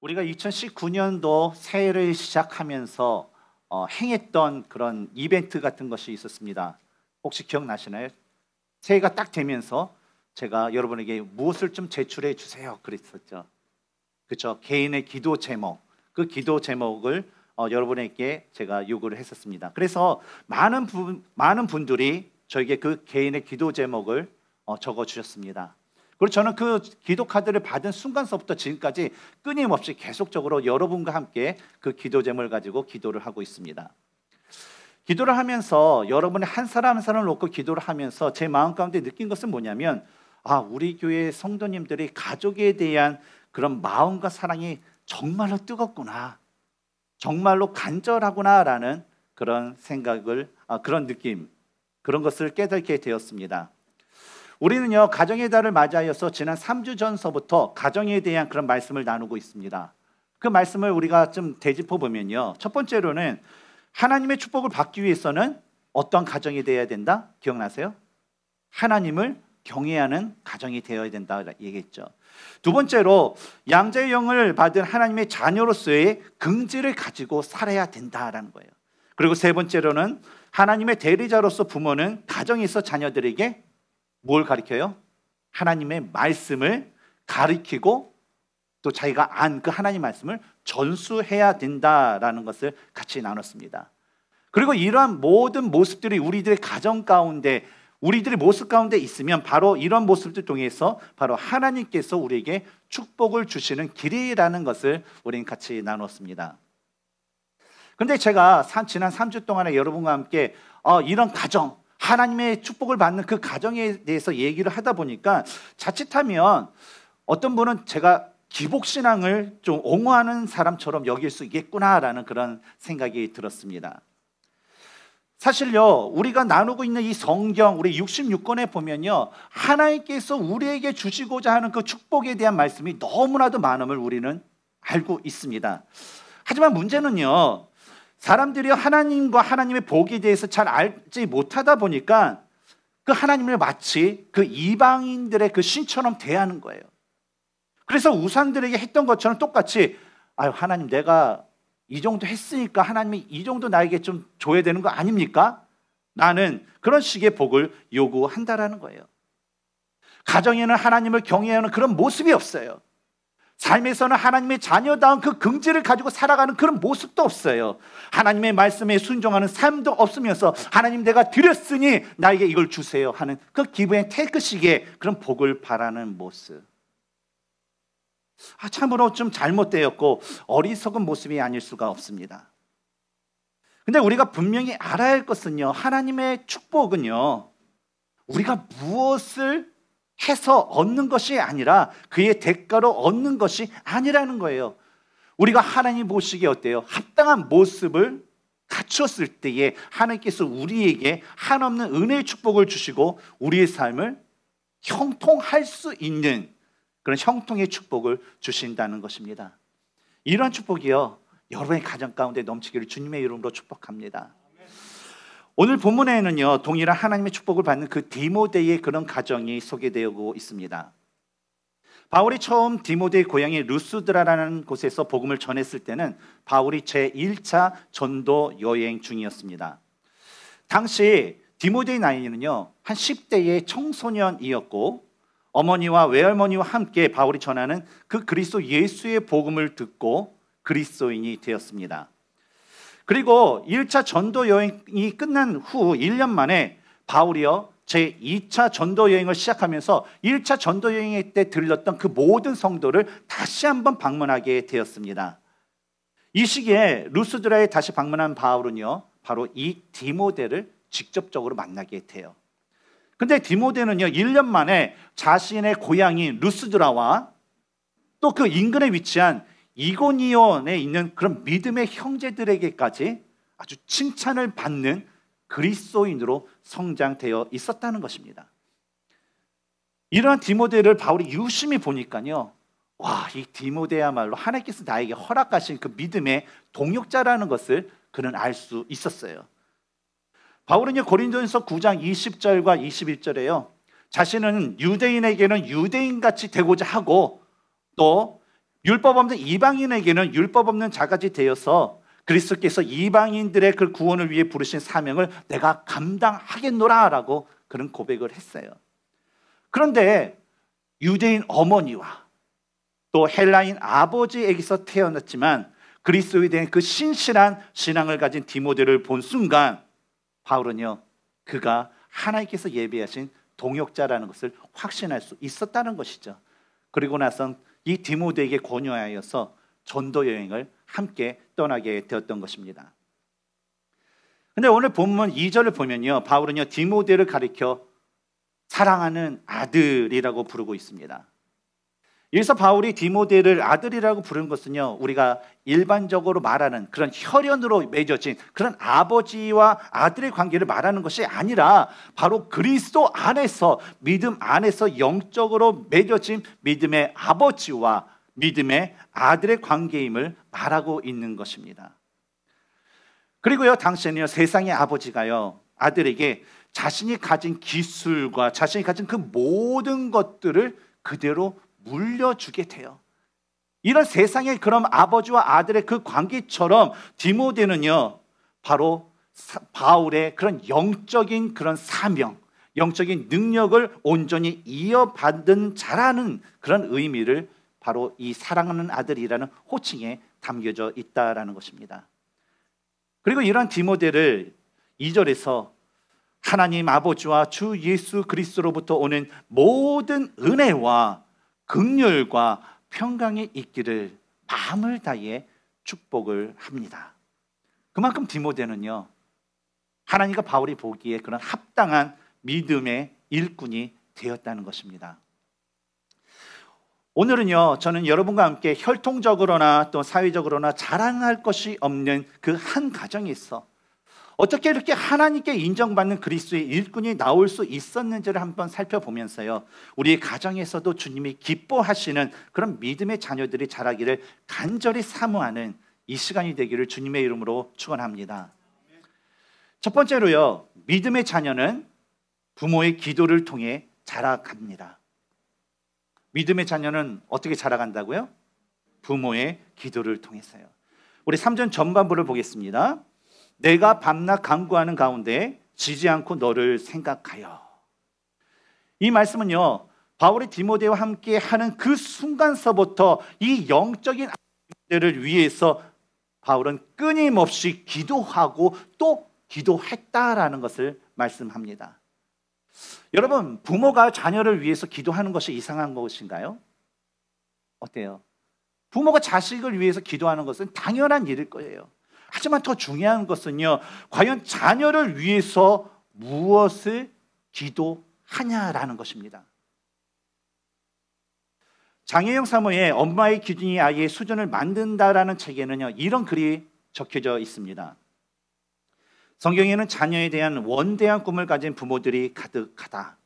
우리가 2019년도 새해를 시작하면서 어, 행했던 그런 이벤트 같은 것이 있었습니다. 혹시 기억나시나요? 새해가 딱 되면서 제가 여러분에게 무엇을 좀 제출해 주세요 그랬었죠. 그렇죠. 개인의 기도 제목. 그 기도 제목을 어, 여러분에게 제가 요구를 했었습니다. 그래서 많은 분 많은 분들이 저에게 그 개인의 기도 제목을 어, 적어 주셨습니다. 그리고 저는 그 기도 카드를 받은 순간서부터 지금까지 끊임없이 계속적으로 여러분과 함께 그 기도 제목을 가지고 기도를 하고 있습니다. 기도를 하면서 여러분의 한 사람 한 사람을 놓고 기도를 하면서 제 마음 가운데 느낀 것은 뭐냐면 아 우리 교회 성도님들이 가족에 대한 그런 마음과 사랑이 정말로 뜨겁구나, 정말로 간절하구나라는 그런 생각을 아, 그런 느낌 그런 것을 깨닫게 되었습니다. 우리는요 가정의 달을 맞이하여서 지난 3주 전서부터 가정에 대한 그런 말씀을 나누고 있습니다. 그 말씀을 우리가 좀 되짚어 보면요 첫 번째로는 하나님의 축복을 받기 위해서는 어떤 가정이 되어야 된다 기억나세요? 하나님을 경외하는 가정이 되어야 된다 얘기했죠. 두 번째로 양자의 영을 받은 하나님의 자녀로서의 긍지를 가지고 살아야 된다라는 거예요. 그리고 세 번째로는 하나님의 대리자로서 부모는 가정에서 자녀들에게 뭘 가리켜요? 하나님의 말씀을 가리키고 또 자기가 안 그 하나님 말씀을 전수해야 된다라는 것을 같이 나눴습니다. 그리고 이러한 모든 모습들이 우리들의 가정 가운데 우리들의 모습 가운데 있으면 바로 이런 모습들 통해서 바로 하나님께서 우리에게 축복을 주시는 길이라는 것을 우리는 같이 나눴습니다. 그런데 제가 지난 3주 동안에 여러분과 함께 어, 이런 가정, 하나님의 축복을 받는 그 가정에 대해서 얘기를 하다 보니까 자칫하면 어떤 분은 제가 기복신앙을 좀 옹호하는 사람처럼 여길 수 있겠구나라는 그런 생각이 들었습니다. 사실요, 우리가 나누고 있는 이 성경, 우리 66권에 보면요, 하나님께서 우리에게 주시고자 하는 그 축복에 대한 말씀이 너무나도 많음을 우리는 알고 있습니다. 하지만 문제는요, 사람들이 하나님과 하나님의 복에 대해서 잘 알지 못하다 보니까 그 하나님을 마치 그 이방인들의 그 신처럼 대하는 거예요. 그래서 우상들에게 했던 것처럼 똑같이 아유 하나님 내가 이 정도 했으니까 하나님이 이 정도 나에게 좀 줘야 되는 거 아닙니까? 나는 그런 식의 복을 요구한다라는 거예요. 가정에는 하나님을 경외하는 그런 모습이 없어요. 삶에서는 하나님의 자녀다운 그 긍지를 가지고 살아가는 그런 모습도 없어요. 하나님의 말씀에 순종하는 삶도 없으면서 하나님 내가 드렸으니 나에게 이걸 주세요 하는 그 기부의 테크식의 그런 복을 바라는 모습. 아, 참으로 좀 잘못되었고 어리석은 모습이 아닐 수가 없습니다. 근데 우리가 분명히 알아야 할 것은요. 하나님의 축복은요. 우리가 무엇을 해서 얻는 것이 아니라 그의 대가로 얻는 것이 아니라는 거예요. 우리가 하나님 보시기에 어때요? 합당한 모습을 갖췄을 때에 하나님께서 우리에게 한없는 은혜의 축복을 주시고 우리의 삶을 형통할 수 있는 그런 형통의 축복을 주신다는 것입니다. 이런 축복이요. 여러분의 가정 가운데 넘치기를 주님의 이름으로 축복합니다. 오늘 본문에는요, 동일한 하나님의 축복을 받는 그 디모데의 그런 가정이 소개되고 있습니다. 바울이 처음 디모데의 고향인 루스드라라는 곳에서 복음을 전했을 때는 바울이 제1차 전도 여행 중이었습니다. 당시 디모데의 나이는요, 한 10대의 청소년이었고, 어머니와 외할머니와 함께 바울이 전하는 그 그리스도 예수의 복음을 듣고 그리스도인이 되었습니다. 그리고 1차 전도 여행이 끝난 후 1년 만에 바울이요. 제 2차 전도 여행을 시작하면서 1차 전도 여행 때 들렀던 그 모든 성도를 다시 한번 방문하게 되었습니다. 이 시기에 루스드라에 다시 방문한 바울은요. 바로 이 디모데를 직접적으로 만나게 돼요. 근데 디모데는요, 1년 만에 자신의 고향인 루스드라와 또 그 인근에 위치한 이고니온에 있는 그런 믿음의 형제들에게까지 아주 칭찬을 받는 그리스도인으로 성장되어 있었다는 것입니다. 이러한 디모데를 바울이 유심히 보니까요. 와, 이 디모데야말로 하나님께서 나에게 허락하신 그 믿음의 동역자라는 것을 그는 알 수 있었어요. 바울은요 고린도전서 9장 20절과 21절에요. 자신은 유대인에게는 유대인 같이 되고자 하고 또 율법 없는 이방인에게는 율법 없는 자가지 되어서 그리스도께서 이방인들의 그 구원을 위해 부르신 사명을 내가 감당하겠노라라고 그런 고백을 했어요. 그런데 유대인 어머니와 또 헬라인 아버지에게서 태어났지만 그리스도에 대한 그 신실한 신앙을 가진 디모데를 본 순간 바울은요 그가 하나님께서 예비하신 동역자라는 것을 확신할 수 있었다는 것이죠. 그리고 나선 이 디모데에게 권유하여서 전도 여행을 함께 떠나게 되었던 것입니다. 근데 오늘 본문 2절을 보면요. 바울은요. 디모데를 가리켜 사랑하는 아들이라고 부르고 있습니다. 여기서 바울이 디모데를 아들이라고 부른 것은요, 우리가 일반적으로 말하는 그런 혈연으로 맺어진 그런 아버지와 아들의 관계를 말하는 것이 아니라 바로 그리스도 안에서 믿음 안에서 영적으로 맺어진 믿음의 아버지와 믿음의 아들의 관계임을 말하고 있는 것입니다. 그리고요, 당신은요, 세상의 아버지가요, 아들에게 자신이 가진 기술과 자신이 가진 그 모든 것들을 그대로 물려주게 돼요. 이런 세상의 그럼 아버지와 아들의 그 관계처럼 디모데는요, 바로 바울의 그런 영적인 그런 사명, 영적인 능력을 온전히 이어받은 자라는 그런 의미를 바로 이 사랑하는 아들이라는 호칭에 담겨져 있다라는 것입니다. 그리고 이러 디모데를 2절에서 하나님 아버지와 주 예수 그리스로부터 오는 모든 은혜와 극렬과 평강에 있기를 마음을 다해 축복을 합니다. 그만큼 디모데는요. 하나님과 바울이 보기에 그런 합당한 믿음의 일꾼이 되었다는 것입니다. 오늘은요, 저는 여러분과 함께 혈통적으로나 또 사회적으로나 자랑할 것이 없는 그 한 가정이 있 어떻게 이렇게 하나님께 인정받는 그리스도의 일꾼이 나올 수 있었는지를 한번 살펴보면서요. 우리 가정에서도 주님이 기뻐하시는 그런 믿음의 자녀들이 자라기를 간절히 사모하는 이 시간이 되기를 주님의 이름으로 축원합니다. 첫 번째로요. 믿음의 자녀는 부모의 기도를 통해 자라갑니다. 믿음의 자녀는 어떻게 자라간다고요? 부모의 기도를 통해서요. 우리 3절 전반부를 보겠습니다. 내가 밤낮 강구하는 가운데 지지 않고 너를 생각하여. 이 말씀은요. 바울이 디모데와 함께 하는 그 순간서부터 이 영적인 악들을 위해서 바울은 끊임없이 기도하고 또 기도했다라는 것을 말씀합니다. 여러분, 부모가 자녀를 위해서 기도하는 것이 이상한 것인가요? 어때요? 부모가 자식을 위해서 기도하는 것은 당연한 일일 거예요. 하지만 더 중요한 것은요. 과연 자녀를 위해서 무엇을 기도하냐라는 것입니다. 장혜영 사모의 엄마의 기준이 아이의 수준을 만든다라는 책에는요. 이런 글이 적혀져 있습니다. 성경에는 자녀에 대한 원대한 꿈을 가진 부모들이 가득하다.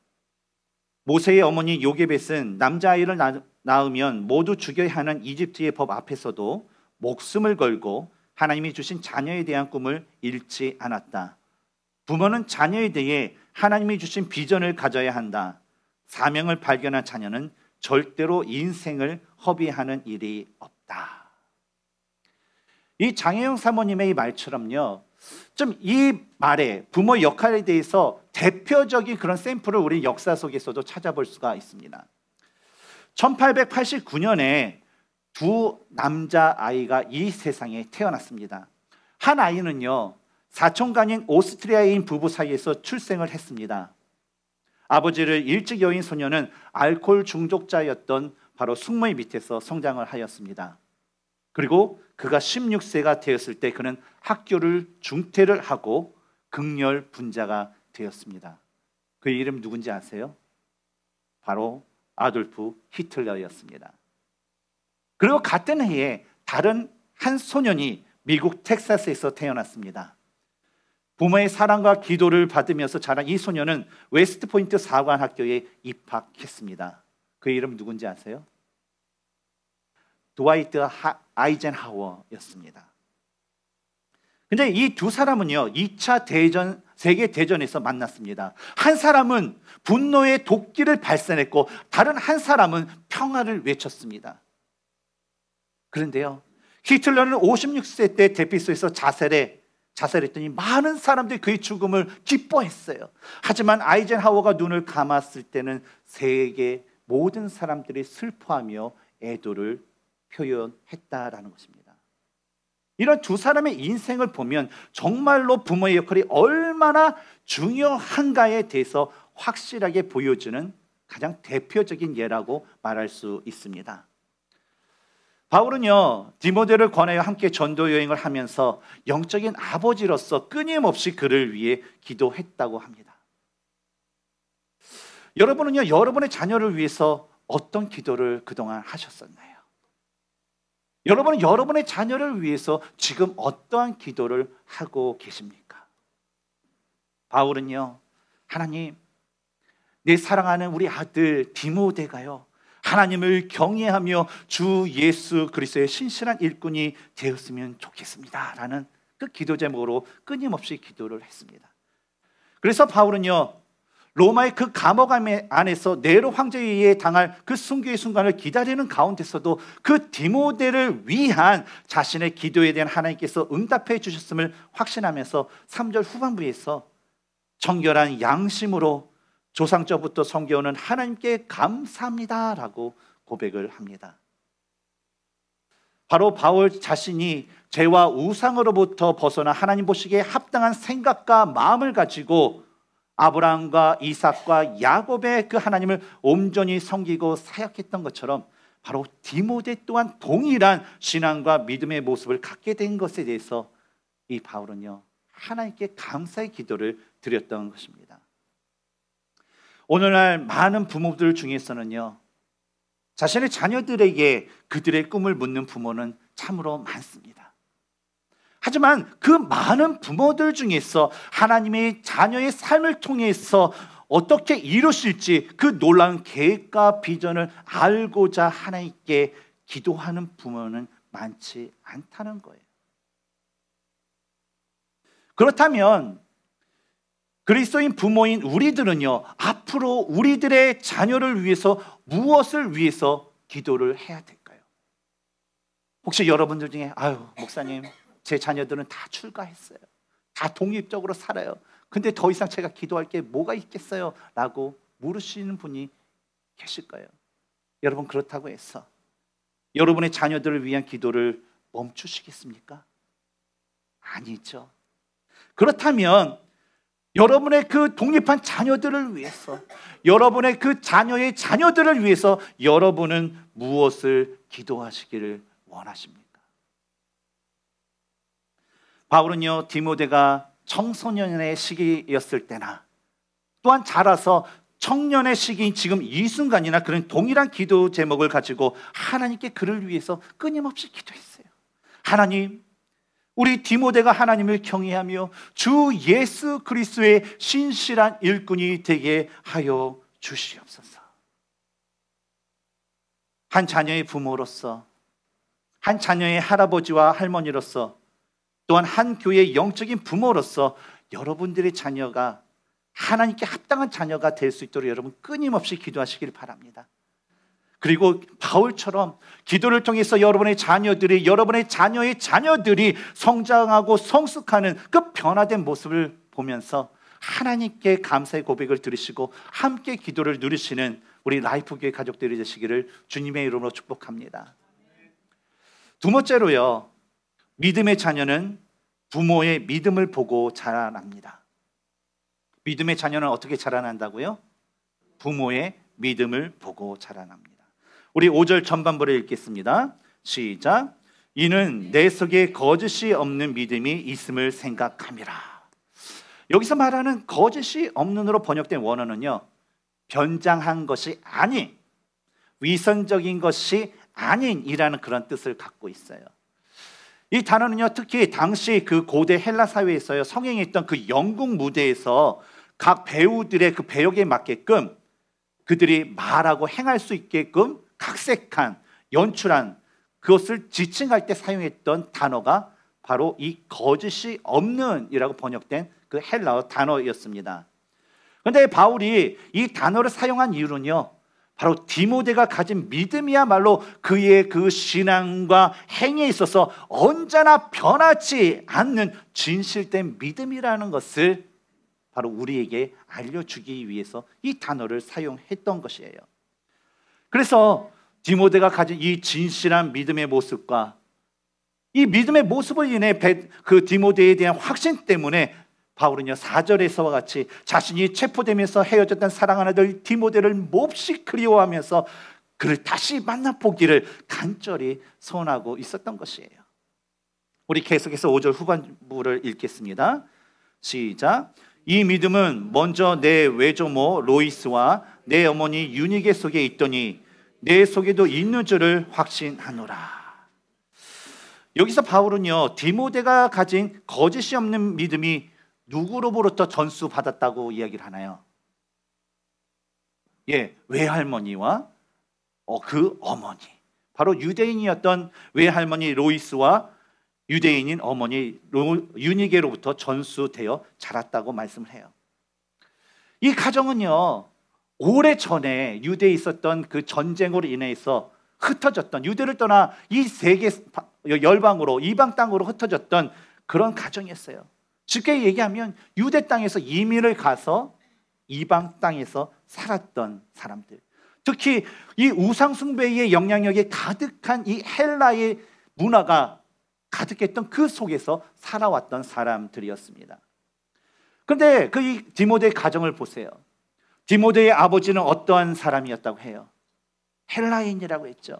모세의 어머니 요게벳은 남자아이를 낳으면 모두 죽여야 하는 이집트의 법 앞에서도 목숨을 걸고 하나님이 주신 자녀에 대한 꿈을 잃지 않았다. 부모는 자녀에 대해 하나님이 주신 비전을 가져야 한다. 사명을 발견한 자녀는 절대로 인생을 허비하는 일이 없다. 이 장혜영 사모님의 이 말처럼요. 좀 이 말에 부모 역할에 대해서 대표적인 그런 샘플을 우리 역사 속에서도 찾아볼 수가 있습니다. 1889년에 두 남자 아이가 이 세상에 태어났습니다. 한 아이는요 사촌간인 오스트리아인 부부 사이에서 출생을 했습니다. 아버지를 일찍 여인 소녀는 알코올 중독자였던 바로 숙모의 밑에서 성장을 하였습니다. 그리고 그가 16세가 되었을 때 그는 학교를 중퇴를 하고 극렬 분자가 되었습니다. 그 이름 누군지 아세요? 바로 아돌프 히틀러였습니다. 그리고 같은 해에 다른 한 소년이 미국 텍사스에서 태어났습니다. 부모의 사랑과 기도를 받으면서 자란 이 소년은 웨스트포인트 사관학교에 입학했습니다. 그 이름 누군지 아세요? 드와이트 아이젠하워였습니다. 근데 이 두 사람은요, 2차 대전, 세계 대전에서 만났습니다. 한 사람은 분노의 도끼를 발산했고, 다른 한 사람은 평화를 외쳤습니다. 그런데요. 히틀러는 56세 때 대피소에서 자살해 자살했더니 많은 사람들이 그의 죽음을 기뻐했어요. 하지만 아이젠하워가 눈을 감았을 때는 세계 모든 사람들이 슬퍼하며 애도를 표현했다라는 것입니다. 이런 두 사람의 인생을 보면 정말로 부모의 역할이 얼마나 중요한가에 대해서 확실하게 보여주는 가장 대표적인 예라고 말할 수 있습니다. 바울은요, 디모데를 권하여 함께 전도 여행을 하면서 영적인 아버지로서 끊임없이 그를 위해 기도했다고 합니다. 여러분은요, 여러분의 자녀를 위해서 어떤 기도를 그동안 하셨었나요? 여러분은 여러분의 자녀를 위해서 지금 어떠한 기도를 하고 계십니까? 바울은요, 하나님, 내 사랑하는 우리 아들 디모데가요, 하나님을 경외하며 주 예수 그리스도의 신실한 일꾼이 되었으면 좋겠습니다라는 그 기도 제목으로 끊임없이 기도를 했습니다. 그래서 바울은요 로마의 그 감옥 안에서 네로 황제에 의해 당할 그 순교의 순간을 기다리는 가운데서도 그 디모데를 위한 자신의 기도에 대한 하나님께서 응답해 주셨음을 확신하면서 3절 후반부에서 정결한 양심으로 조상적부터 섬겨오는 하나님께 감사합니다라고 고백을 합니다. 바로 바울 자신이 죄와 우상으로부터 벗어나 하나님 보시기에 합당한 생각과 마음을 가지고 아브라함과 이삭과 야곱의 그 하나님을 온전히 섬기고 사역했던 것처럼 바로 디모데 또한 동일한 신앙과 믿음의 모습을 갖게 된 것에 대해서 이 바울은요 하나님께 감사의 기도를 드렸던 것입니다. 오늘날 많은 부모들 중에서는요, 자신의 자녀들에게 그들의 꿈을 묻는 부모는 참으로 많습니다. 하지만 그 많은 부모들 중에서 하나님의 자녀의 삶을 통해서 어떻게 이루실지 그 놀라운 계획과 비전을 알고자 하나님께 기도하는 부모는 많지 않다는 거예요. 그렇다면 그리스도인 부모인 우리들은요, 앞으로 우리들의 자녀를 위해서 무엇을 위해서 기도를 해야 될까요? 혹시 여러분들 중에, 아유, 목사님, 제 자녀들은 다 출가했어요. 다 독립적으로 살아요. 근데 더 이상 제가 기도할 게 뭐가 있겠어요? 라고 물으시는 분이 계실 거예요. 여러분, 그렇다고 해서 여러분의 자녀들을 위한 기도를 멈추시겠습니까? 아니죠. 그렇다면 여러분의 그 독립한 자녀들을 위해서, 여러분의 그 자녀의 자녀들을 위해서 여러분은 무엇을 기도하시기를 원하십니까? 바울은요, 디모데가 청소년의 시기였을 때나 또한 자라서 청년의 시기인 지금 이 순간이나 그런 동일한 기도 제목을 가지고 하나님께 그를 위해서 끊임없이 기도했어요. 하나님, 우리 디모데가 하나님을 경외하며 주 예수 그리스도의 신실한 일꾼이 되게 하여 주시옵소서. 한 자녀의 부모로서 한 자녀의 할아버지와 할머니로서 또한 한 교회의 영적인 부모로서 여러분들의 자녀가 하나님께 합당한 자녀가 될 수 있도록 여러분 끊임없이 기도하시길 바랍니다. 그리고 바울처럼 기도를 통해서 여러분의 자녀들이, 여러분의 자녀의 자녀들이 성장하고 성숙하는 그 변화된 모습을 보면서 하나님께 감사의 고백을 들으시고 함께 기도를 누리시는 우리 라이프교회 가족들이 되시기를 주님의 이름으로 축복합니다. 두 번째로요, 믿음의 자녀는 부모의 믿음을 보고 자라납니다. 믿음의 자녀는 어떻게 자라난다고요? 부모의 믿음을 보고 자라납니다. 우리 5절 전반부를 읽겠습니다. 시작. 이는 내 속에 거짓이 없는 믿음이 있음을 생각함이라. 여기서 말하는 거짓이 없는으로 번역된 원어는요. 변장한 것이 아닌 위선적인 것이 아닌이라는 그런 뜻을 갖고 있어요. 이 단어는요, 특히 당시 그 고대 헬라 사회에서요, 성행했던 그 영국 무대에서 각 배우들의 그 배역에 맞게끔 그들이 말하고 행할 수 있게끔 각색한, 연출한 그것을 지칭할 때 사용했던 단어가 바로 이 거짓이 없는이라고 번역된 그 헬라어 단어였습니다. 그런데 바울이 이 단어를 사용한 이유는요. 바로 디모데가 가진 믿음이야말로 그의 그 신앙과 행위에 있어서 언제나 변하지 않는 진실된 믿음이라는 것을 바로 우리에게 알려주기 위해서 이 단어를 사용했던 것이에요. 그래서 디모데가 가진 이 진실한 믿음의 모습과 이 믿음의 모습을 인해 그 디모데에 대한 확신 때문에 바울은요 4절에서와 같이 자신이 체포되면서 헤어졌던 사랑하는 아들 디모데를 몹시 그리워하면서 그를 다시 만나보기를 간절히 소원하고 있었던 것이에요. 우리 계속해서 5절 후반부를 읽겠습니다. 시작. 이 믿음은 먼저 내 외조모 로이스와 내 어머니 유니게 속에 있더니 내 속에도 있는 줄을 확신하노라. 여기서 바울은요, 디모데가 가진 거짓이 없는 믿음이 누구로부터 전수받았다고 이야기를 하나요? 예, 외할머니와 어, 그 어머니. 바로 유대인이었던 외할머니 로이스와 유대인인 어머니 로, 유니게로부터 전수되어 자랐다고 말씀을 해요. 이 가정은요, 오래 전에 유대에 있었던 그 전쟁으로 인해서 흩어졌던 유대를 떠나 이 세계 열방으로 이방 땅으로 흩어졌던 그런 가정이었어요. 쉽게 얘기하면 유대 땅에서 이민을 가서 이방 땅에서 살았던 사람들. 특히 이 우상 숭배의 영향력이 가득한 이 헬라의 문화가 가득했던 그 속에서 살아왔던 사람들이었습니다. 그런데 그 이 디모데의 가정을 보세요. 디모데의 아버지는 어떠한 사람이었다고 해요? 헬라인이라고 했죠.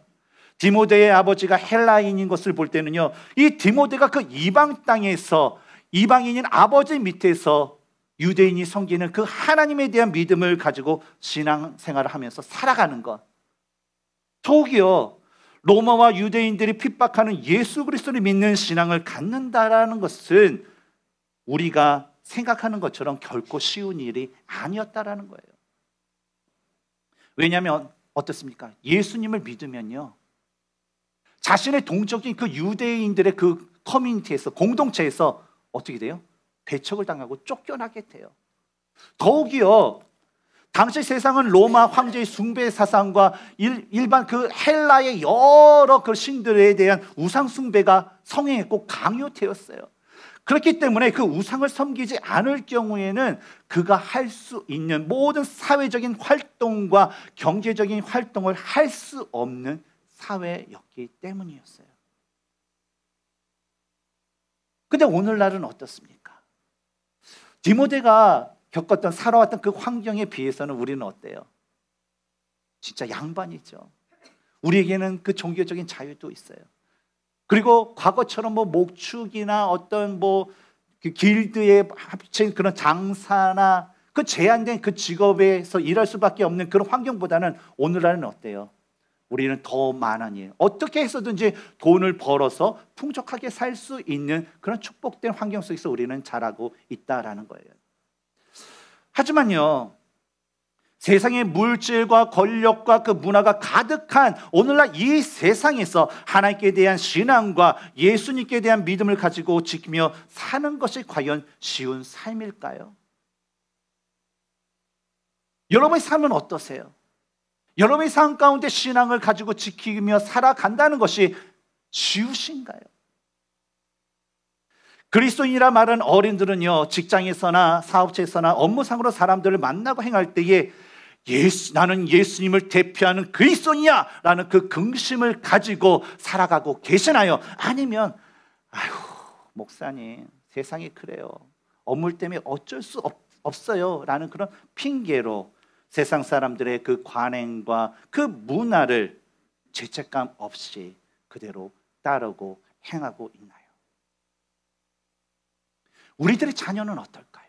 디모데의 아버지가 헬라인인 것을 볼 때는요, 이 디모데가 그 이방 땅에서 이방인인 아버지 밑에서 유대인이 섬기는 그 하나님에 대한 믿음을 가지고 신앙생활을 하면서 살아가는 것. 더이요 로마와 유대인들이 핍박하는 예수 그리스도를 믿는 신앙을 갖는다라는 것은 우리가 생각하는 것처럼 결코 쉬운 일이 아니었다라는 거예요. 왜냐하면 어떻습니까? 예수님을 믿으면요. 자신의 동적인 그 유대인들의 그 커뮤니티에서 공동체에서 어떻게 돼요? 배척을 당하고 쫓겨나게 돼요. 더욱이요. 당시 세상은 로마 황제의 숭배 사상과 일, 반그 헬라의 여러 그 신들에 대한 우상 숭배가 성행했고 강요되었어요. 그렇기 때문에 그 우상을 섬기지 않을 경우에는 그가 할 수 있는 모든 사회적인 활동과 경제적인 활동을 할 수 없는 사회였기 때문이었어요. 근데 오늘날은 어떻습니까? 디모데가 겪었던 살아왔던 그 환경에 비해서는 우리는 어때요? 진짜 양반이죠. 우리에게는 그 종교적인 자유도 있어요. 그리고 과거처럼 뭐 목축이나 어떤 뭐 그 길드에 합친 그런 장사나 그 제한된 그 직업에서 일할 수밖에 없는 그런 환경보다는 오늘날은 어때요? 우리는 더 많은 일, 어떻게 해서든지 돈을 벌어서 풍족하게 살 수 있는 그런 축복된 환경 속에서 우리는 자라고 있다라는 거예요. 하지만요, 세상의 물질과 권력과 그 문화가 가득한 오늘날 이 세상에서 하나님께 대한 신앙과 예수님께 대한 믿음을 가지고 지키며 사는 것이 과연 쉬운 삶일까요? 여러분의 삶은 어떠세요? 여러분의 삶 가운데 신앙을 가지고 지키며 살아간다는 것이 쉬우신가요? 그리스도인이라 말한 어린들은요, 직장에서나 사업체에서나 업무상으로 사람들을 만나고 행할 때에 예수, 나는 예수님을 대표하는 그리스도냐 라는 그 긍심을 가지고 살아가고 계시나요? 아니면 아휴 목사님 세상이 그래요. 업무 때문에 어쩔 수 없, 없어요 라는 그런 핑계로 세상 사람들의 그 관행과 그 문화를 죄책감 없이 그대로 따르고 행하고 있나요? 우리들의 자녀는 어떨까요?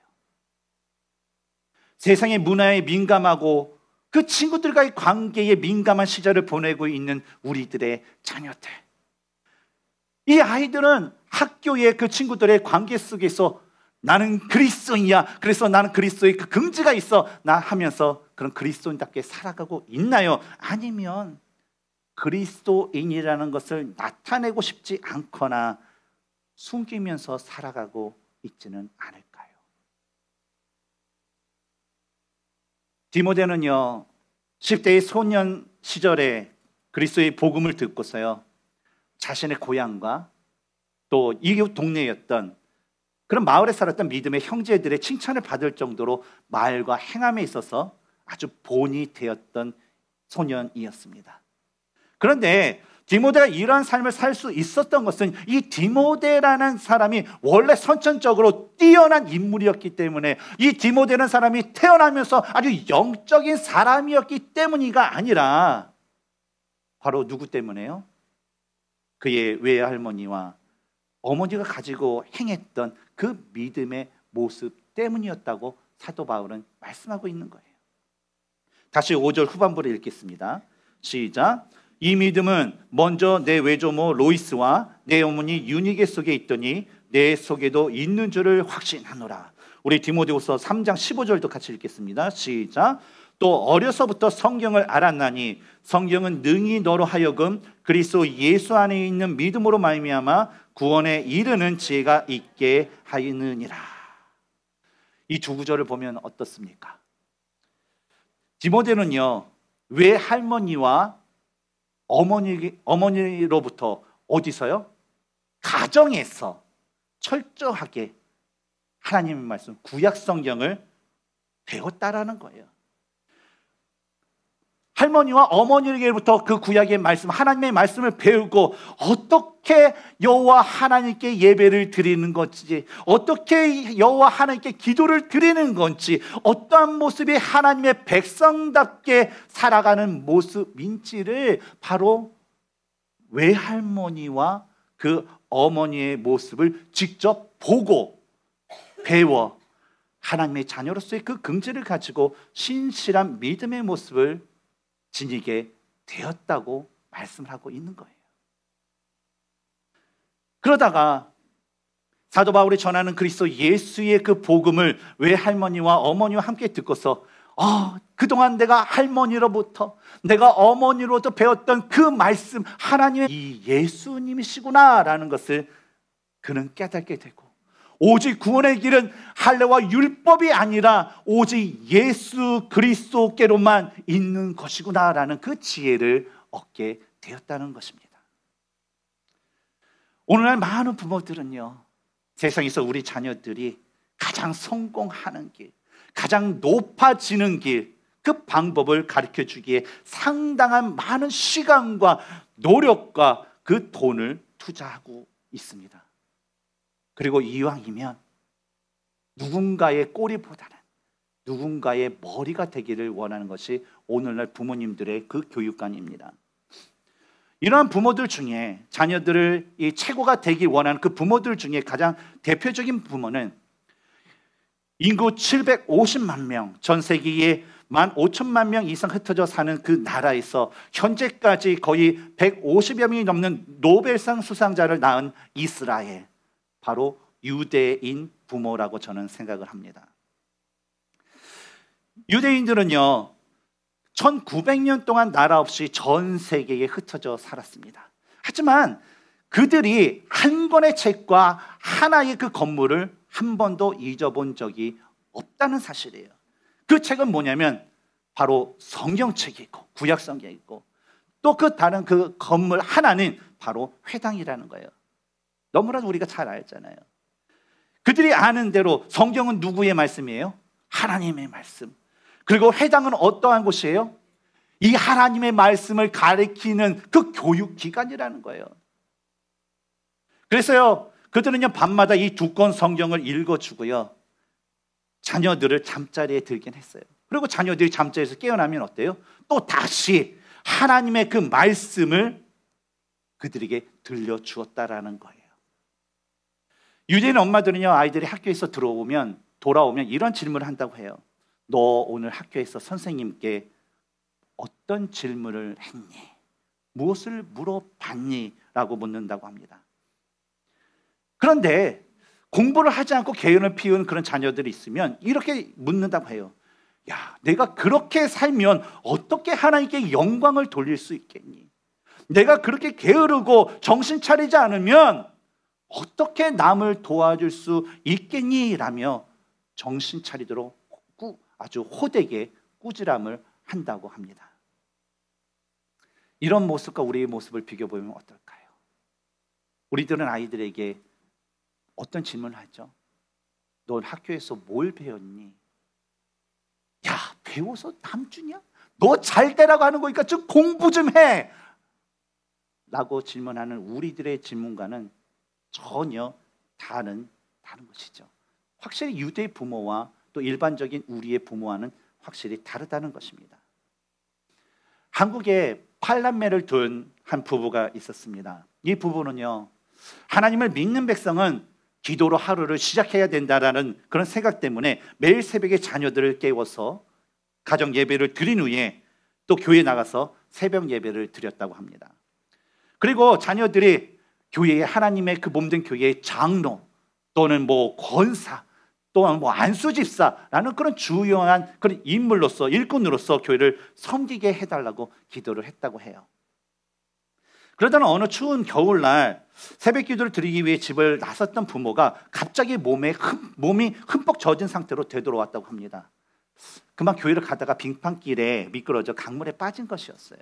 세상의 문화에 민감하고 그 친구들과의 관계에 민감한 시절을 보내고 있는 우리들의 자녀들. 이 아이들은 학교의 그 친구들의 관계 속에서 나는 그리스도인이야. 그래서 나는 그리스도의 그 긍지가 있어. 나 하면서 그런 그리스도인답게 살아가고 있나요? 아니면 그리스도인이라는 것을 나타내고 싶지 않거나 숨기면서 살아가고 있지는 않을까? 디모데는요, 10대의 소년 시절에 그리스도의 복음을 듣고서요, 자신의 고향과 또 이웃 동네였던 그런 마을에 살았던 믿음의 형제들의 칭찬을 받을 정도로 말과 행함에 있어서 아주 본이 되었던 소년이었습니다. 그런데 디모데가 이러한 삶을 살 수 있었던 것은 이 디모데라는 사람이 원래 선천적으로 뛰어난 인물이었기 때문에 이 디모데는 사람이 태어나면서 아주 영적인 사람이었기 때문이가 아니라 바로 누구 때문에요? 그의 외할머니와 어머니가 가지고 행했던 그 믿음의 모습 때문이었다고 사도 바울은 말씀하고 있는 거예요. 다시 5절 후반부를 읽겠습니다. 시작. 이 믿음은 먼저 내 외조모 로이스와 내 어머니 유니게 속에 있더니 내 속에도 있는 줄을 확신하노라. 우리 디모데후서 3장 15절도 같이 읽겠습니다. 시작. 또 어려서부터 성경을 알았나니 성경은 능히 너로 하여금 그리스도 예수 안에 있는 믿음으로 말미암아 구원에 이르는 지혜가 있게 하느니라. 이 두 구절을 보면 어떻습니까? 디모데는요. 왜 할머니와 어머니, 어머니로부터 어디서요? 가정에서 철저하게 하나님의 말씀, 구약 성경을 배웠다라는 거예요. 할머니와 어머니에게부터 그 구약의 말씀, 하나님의 말씀을 배우고 어떻게 여호와 하나님께 예배를 드리는 건지, 어떻게 여호와 하나님께 기도를 드리는 건지, 어떠한 모습이 하나님의 백성답게 살아가는 모습인지를 바로 외할머니와 그 어머니의 모습을 직접 보고 배워 하나님의 자녀로서의 그 긍지를 가지고 신실한 믿음의 모습을 지니게 되었다고 말씀을 하고 있는 거예요. 그러다가 사도 바울이 전하는 그리스도 예수의 그 복음을 왜 할머니와 어머니와 함께 듣고서 어, 그동안 내가 할머니로부터 내가 어머니로부터 배웠던 그 말씀 하나님의 이 예수님이시구나라는 것을 그는 깨닫게 되고 오직 구원의 길은 할례와 율법이 아니라 오직 예수 그리스도께로만 있는 것이구나라는 그 지혜를 얻게 되었다는 것입니다. 오늘날 많은 부모들은요. 세상에서 우리 자녀들이 가장 성공하는 길, 가장 높아지는 길, 그 방법을 가르쳐 주기에 상당한 많은 시간과 노력과 그 돈을 투자하고 있습니다. 그리고 이왕이면 누군가의 꼬리보다는 누군가의 머리가 되기를 원하는 것이 오늘날 부모님들의 그 교육관입니다. 이러한 부모들 중에 자녀들을 이 최고가 되기 원하는 그 부모들 중에 가장 대표적인 부모는 인구 750만 명, 전 세계에 1만 5천만 명 이상 흩어져 사는 그 나라에서 현재까지 거의 150여 명이 넘는 노벨상 수상자를 낳은 이스라엘. 바로 유대인 부모라고 저는 생각을 합니다. 유대인들은요, 1900년 동안 나라 없이 전 세계에 흩어져 살았습니다. 하지만 그들이 한 권의 책과 하나의 그 건물을 한 번도 잊어본 적이 없다는 사실이에요. 그 책은 뭐냐면 바로 성경책이고 구약성경이고 또 그 다른 그 건물 하나는 바로 회당이라는 거예요. 너무나도 우리가 잘 알잖아요. 그들이 아는 대로 성경은 누구의 말씀이에요? 하나님의 말씀. 그리고 회당은 어떠한 곳이에요? 이 하나님의 말씀을 가리키는 그 교육 기관이라는 거예요. 그래서요, 그들은요, 밤마다 이 두 권 성경을 읽어주고요, 자녀들을 잠자리에 들긴 했어요. 그리고 자녀들이 잠자리에서 깨어나면 어때요? 또 다시 하나님의 그 말씀을 그들에게 들려주었다라는 거예요. 유대인 엄마들은요, 아이들이 학교에서 들어오면, 돌아오면 이런 질문을 한다고 해요. 너 오늘 학교에서 선생님께 어떤 질문을 했니? 무엇을 물어봤니? 라고 묻는다고 합니다. 그런데 공부를 하지 않고 게으름 피운 그런 자녀들이 있으면 이렇게 묻는다고 해요. 야, 내가 그렇게 살면 어떻게 하나님께 영광을 돌릴 수 있겠니? 내가 그렇게 게으르고 정신 차리지 않으면 어떻게 남을 도와줄 수 있겠니라며 정신 차리도록 꾸, 아주 호되게 꾸지람을 한다고 합니다. 이런 모습과 우리의 모습을 비교 보면 어떨까요? 우리들은 아이들에게 어떤 질문을 하죠? 넌 학교에서 뭘 배웠니? 야, 배워서 남주냐? 너잘 되라고 하는 거니까 좀 공부 좀 해! 라고 질문하는 우리들의 질문과는 전혀 다른 다른 것이죠. 확실히 유대 부모와 또 일반적인 우리의 부모와는 확실히 다르다는 것입니다. 한국에 팔남매를 둔 한 부부가 있었습니다. 이 부부는요, 하나님을 믿는 백성은 기도로 하루를 시작해야 된다라는 그런 생각 때문에 매일 새벽에 자녀들을 깨워서 가정 예배를 드린 후에 또 교회 나가서 새벽 예배를 드렸다고 합니다. 그리고 자녀들이 교회의 하나님의 그 몸된 교회의 장로 또는 뭐 권사 또는 뭐 안수집사라는 그런 주요한 그런 인물로서 일꾼으로서 교회를 섬기게 해달라고 기도를 했다고 해요. 그러다는 어느 추운 겨울날 새벽 기도를 드리기 위해 집을 나섰던 부모가 갑자기 몸에 흠, 몸이 흠뻑 젖은 상태로 되돌아왔다고 합니다. 그만 교회를 가다가 빙판길에 미끄러져 강물에 빠진 것이었어요.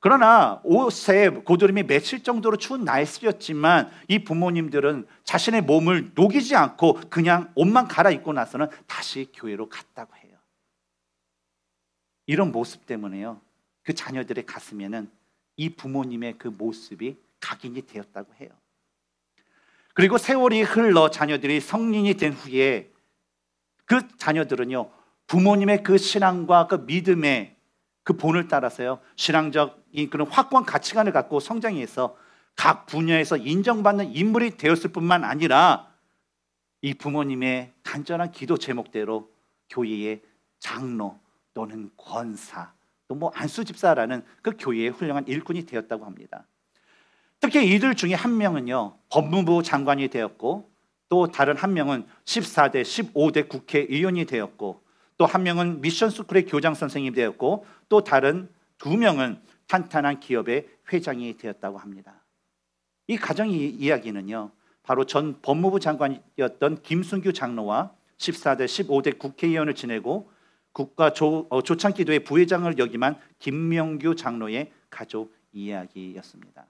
그러나 옷에 고드름이 맺힐 정도로 추운 날씨였지만 이 부모님들은 자신의 몸을 녹이지 않고 그냥 옷만 갈아입고 나서는 다시 교회로 갔다고 해요. 이런 모습 때문에요. 그 자녀들의 가슴에는 이 부모님의 그 모습이 각인이 되었다고 해요. 그리고 세월이 흘러 자녀들이 성인이 된 후에 그 자녀들은요, 부모님의 그 신앙과 그 믿음에 그 본을 따라서요. 신앙적인 그런 확고한 가치관을 갖고 성장해서 각 분야에서 인정받는 인물이 되었을 뿐만 아니라 이 부모님의 간절한 기도 제목대로 교회의 장로 또는 권사 또 뭐 안수 집사라는 그 교회의 훌륭한 일꾼이 되었다고 합니다. 특히 이들 중에 한 명은요 법무부 장관이 되었고 또 다른 한 명은 14대 15대 국회의원이 되었고 또한 명은 미션 스쿨의 교장 선생님이 되었고 또 다른 두 명은 탄탄한 기업의 회장이 되었다고 합니다. 이 가정 이야기는요. 바로 전 법무부 장관이었던 김순규 장로와 14대 15대 국회의원을 지내고 국가 조, 어, 창기도의 부회장을 역임한 김명규 장로의 가족 이야기였습니다.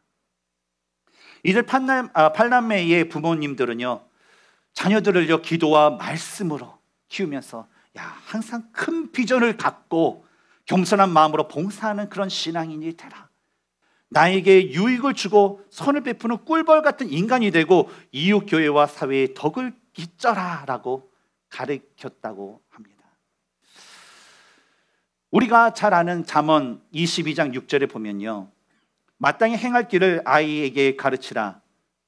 이들 팔남, 아, 팔남매의 부모님들은요 자녀들을 기도와 말씀으로 키우면서 야, 항상 큰 비전을 갖고 겸손한 마음으로 봉사하는 그런 신앙인이 되라. 나에게 유익을 주고 선을 베푸는 꿀벌 같은 인간이 되고 이웃 교회와 사회의 덕을 끼쳐라라고 가르쳤다고 합니다. 우리가 잘 아는 잠언 22장 6절에 보면요. 마땅히 행할 길을 아이에게 가르치라.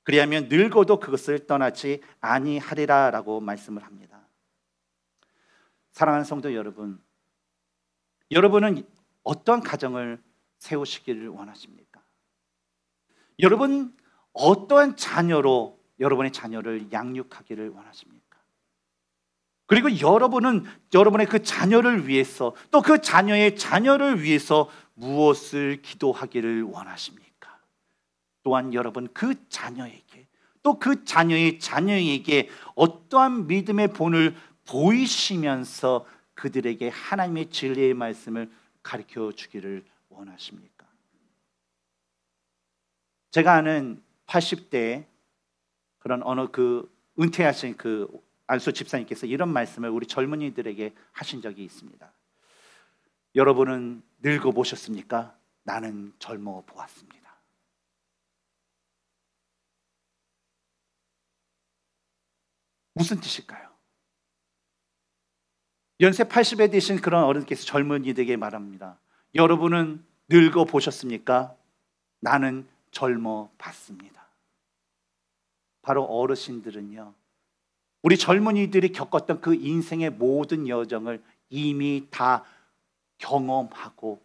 그리하면 늙어도 그것을 떠나지 아니하리라라고 말씀을 합니다. 사랑하는 성도 여러분, 여러분은 어떤 가정을 세우시기를 원하십니까? 여러분 어떠한 자녀로 여러분의 자녀를 양육하기를 원하십니까? 그리고 여러분은 여러분의 그 자녀를 위해서 또 그 자녀의 자녀를 위해서 무엇을 기도하기를 원하십니까? 또한 여러분 그 자녀에게 또 그 자녀의 자녀에게 어떠한 믿음의 본을 보이시면서 그들에게 하나님의 진리의 말씀을 가르쳐 주기를 원하십니까? 제가 아는 80대 그런 어느 그 은퇴하신 그 안수 집사님께서 이런 말씀을 우리 젊은이들에게 하신 적이 있습니다. 여러분은 늙어 보셨습니까? 나는 젊어 보았습니다. 무슨 뜻일까요? 연세 80에 되신 그런 어른께서 젊은이들에게 말합니다. 여러분은 늙어 보셨습니까? 나는 젊어 봤습니다. 바로 어르신들은요. 우리 젊은이들이 겪었던 그 인생의 모든 여정을 이미 다 경험하고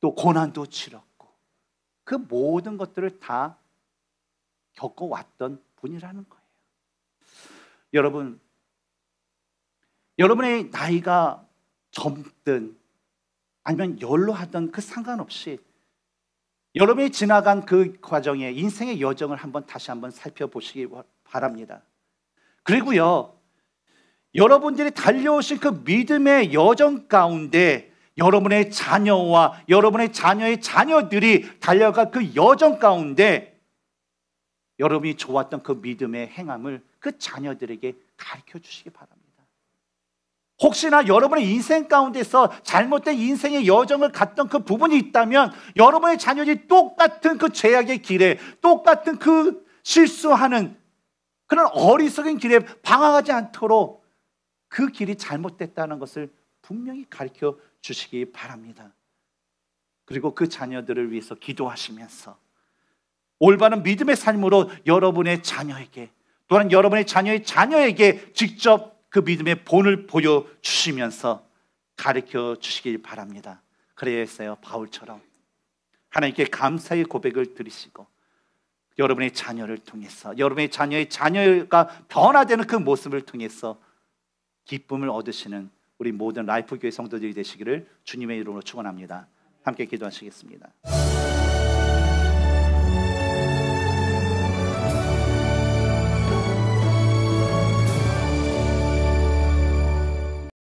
또 고난도 치렀고 그 모든 것들을 다 겪어왔던 분이라는 거예요. 여러분, 여러분의 나이가 젊든 아니면 열로 하던 그 상관없이 여러분이 지나간 그 과정에 인생의 여정을 한번 다시 한번 살펴보시기 바랍니다. 그리고요, 여러분들이 달려오신 그 믿음의 여정 가운데 여러분의 자녀와 여러분의 자녀의 자녀들이 달려가 그 여정 가운데 여러분이 좋았던 그 믿음의 행함을 그 자녀들에게 가르쳐 주시기 바랍니다. 혹시나 여러분의 인생 가운데서 잘못된 인생의 여정을 갔던 그 부분이 있다면 여러분의 자녀들이 똑같은 그 죄악의 길에 똑같은 그 실수하는 그런 어리석은 길에 방황하지 않도록 그 길이 잘못됐다는 것을 분명히 가르쳐 주시기 바랍니다. 그리고 그 자녀들을 위해서 기도하시면서 올바른 믿음의 삶으로 여러분의 자녀에게 또한 여러분의 자녀의 자녀에게 직접 그 믿음의 본을 보여 주시면서 가르쳐 주시길 바랍니다. 그래야 했어요. 바울처럼 하나님께 감사의 고백을 드리시고 여러분의 자녀를 통해서 여러분의 자녀의 자녀가 변화되는 그 모습을 통해서 기쁨을 얻으시는 우리 모든 라이프 교회 성도들이 되시기를 주님의 이름으로 축원합니다. 함께 기도하시겠습니다.